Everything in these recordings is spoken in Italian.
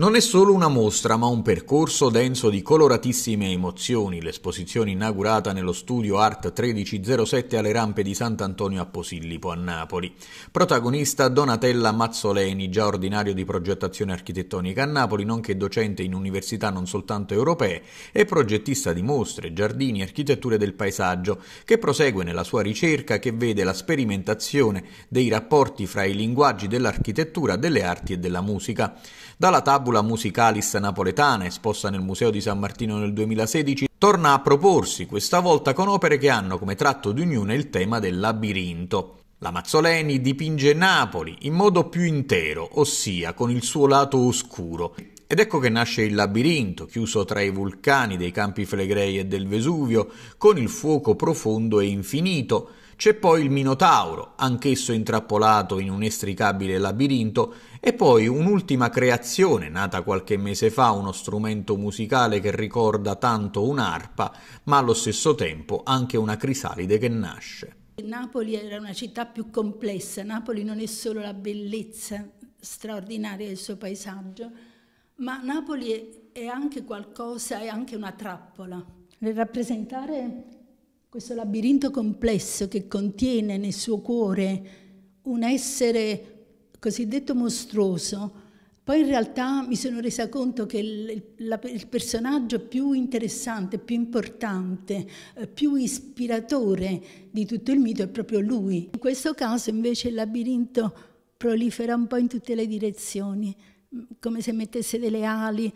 Non è solo una mostra, ma un percorso denso di coloratissime emozioni, l'esposizione inaugurata nello studio Art 1307 alle rampe di Sant'Antonio a Posillipo a Napoli. Protagonista Donatella Mazzoleni, già ordinario di progettazione architettonica a Napoli, nonché docente in università non soltanto europee e progettista di mostre, giardini, e architetture del paesaggio, che prosegue nella sua ricerca che vede la sperimentazione dei rapporti fra i linguaggi dell'architettura, delle arti e della musica. Dalla tab Scapula Musicalis napoletana, esposta nel Museo di San Martino nel 2016, torna a proporsi, questa volta con opere che hanno come tratto di ognuna il tema del labirinto. La Mazzoleni dipinge Napoli in modo più intero, ossia con il suo lato oscuro. Ed ecco che nasce il labirinto, chiuso tra i vulcani dei Campi Flegrei e del Vesuvio, con il fuoco profondo e infinito, c'è poi il Minotauro, anch'esso intrappolato in un estricabile labirinto, e poi un'ultima creazione, nata qualche mese fa, uno strumento musicale che ricorda tanto un'arpa, ma allo stesso tempo anche una crisalide che nasce. Napoli era una città più complessa, Napoli non è solo la bellezza straordinaria del suo paesaggio, ma Napoli è anche qualcosa, è anche una trappola. Nel rappresentare questo labirinto complesso che contiene nel suo cuore un essere cosiddetto mostruoso, poi in realtà mi sono resa conto che il, la, il personaggio più interessante, più importante, eh, più ispiratore di tutto il mito è proprio lui. In questo caso invece il labirinto prolifera un po' in tutte le direzioni, come se mettesse delle ali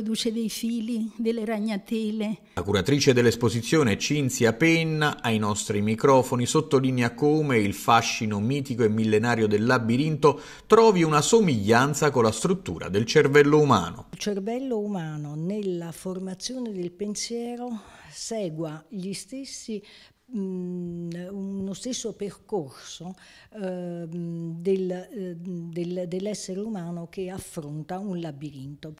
produce dei fili, delle ragnatele. La curatrice dell'esposizione Cinzia Penna ai nostri microfoni sottolinea come il fascino mitico e millenario del labirinto trovi una somiglianza con la struttura del cervello umano. Il cervello umano nella formazione del pensiero segua gli stessi mm, uno stesso percorso ehm, eh, del, del, dell'essere umano che affronta un labirinto.